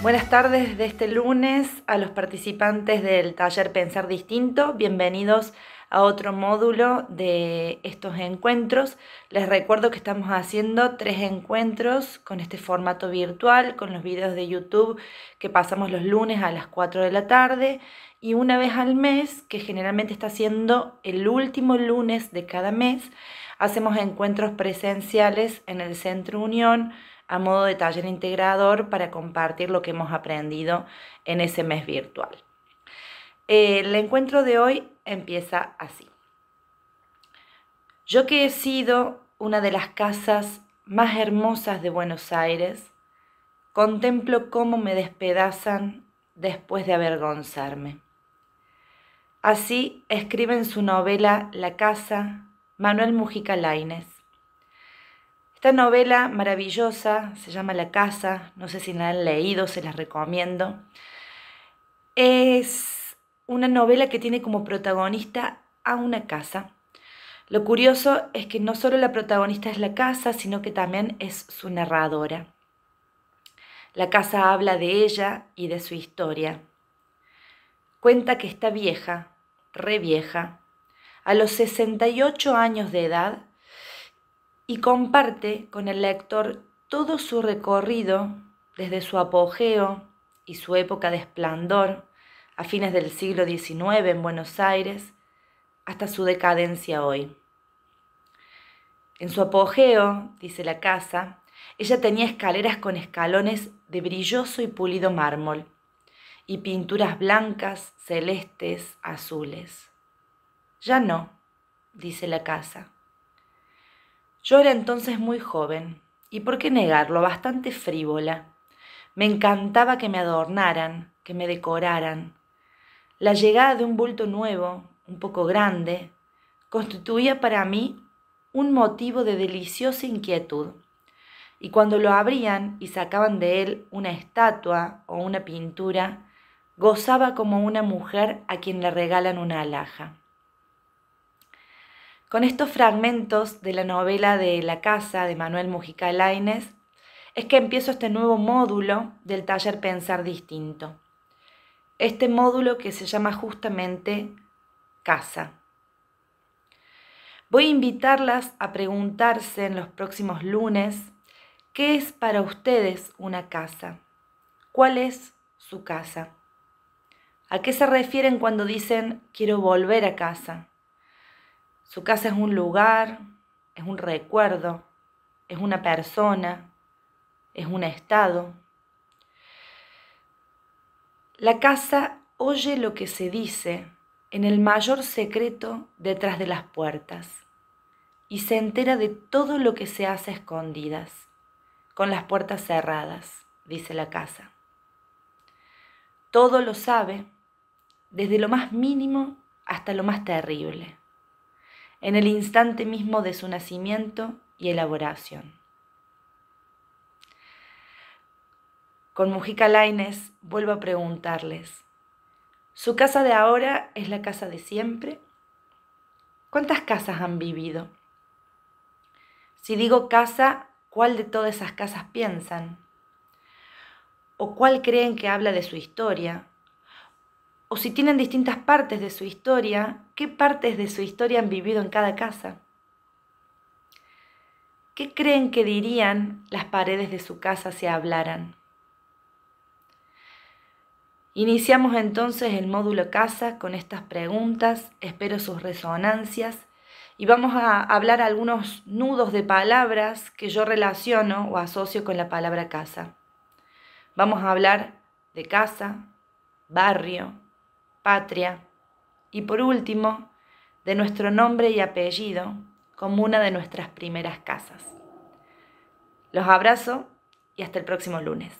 Buenas tardes de este lunes a los participantes del taller Pensar Distinto. Bienvenidos a otro módulo de estos encuentros. Les recuerdo que estamos haciendo tres encuentros con este formato virtual, con los videos de YouTube que pasamos los lunes a las 4 de la tarde y una vez al mes, que generalmente está siendo el último lunes de cada mes, hacemos encuentros presenciales en el Centro Unión a modo de taller integrador para compartir lo que hemos aprendido en ese mes virtual. El encuentro de hoy empieza así. Yo que he sido una de las casas más hermosas de Buenos Aires, contemplo cómo me despedazan después de avergonzarme. Así escribe en su novela La Casa Manuel Mujica Laines. Esta novela maravillosa se llama La Casa, no sé si la han leído, se las recomiendo. Es una novela que tiene como protagonista a una casa. Lo curioso es que no solo la protagonista es la casa, sino que también es su narradora. La casa habla de ella y de su historia. Cuenta que está vieja, re vieja, a los 68 años de edad y comparte con el lector todo su recorrido desde su apogeo y su época de esplendor a fines del siglo XIX en Buenos Aires hasta su decadencia hoy. En su apogeo, dice la casa, ella tenía escaleras con escalones de brilloso y pulido mármol y pinturas blancas, celestes, azules. Ya no, dice la casa. Yo era entonces muy joven, y por qué negarlo, bastante frívola. Me encantaba que me adornaran, que me decoraran, la llegada de un bulto nuevo, un poco grande, constituía para mí un motivo de deliciosa inquietud. Y cuando lo abrían y sacaban de él una estatua o una pintura, gozaba como una mujer a quien le regalan una alhaja. Con estos fragmentos de la novela de La Casa de Manuel Mujica Lainez es que empiezo este nuevo módulo del taller Pensar Distinto este módulo que se llama justamente casa. Voy a invitarlas a preguntarse en los próximos lunes qué es para ustedes una casa, cuál es su casa, a qué se refieren cuando dicen quiero volver a casa. Su casa es un lugar, es un recuerdo, es una persona, es un estado, la casa oye lo que se dice en el mayor secreto detrás de las puertas y se entera de todo lo que se hace escondidas, con las puertas cerradas, dice la casa. Todo lo sabe, desde lo más mínimo hasta lo más terrible, en el instante mismo de su nacimiento y elaboración. Con Mujica Laines vuelvo a preguntarles, ¿su casa de ahora es la casa de siempre? ¿Cuántas casas han vivido? Si digo casa, ¿cuál de todas esas casas piensan? ¿O cuál creen que habla de su historia? O si tienen distintas partes de su historia, ¿qué partes de su historia han vivido en cada casa? ¿Qué creen que dirían las paredes de su casa si hablaran? Iniciamos entonces el módulo casa con estas preguntas, espero sus resonancias y vamos a hablar algunos nudos de palabras que yo relaciono o asocio con la palabra casa. Vamos a hablar de casa, barrio, patria y por último de nuestro nombre y apellido como una de nuestras primeras casas. Los abrazo y hasta el próximo lunes.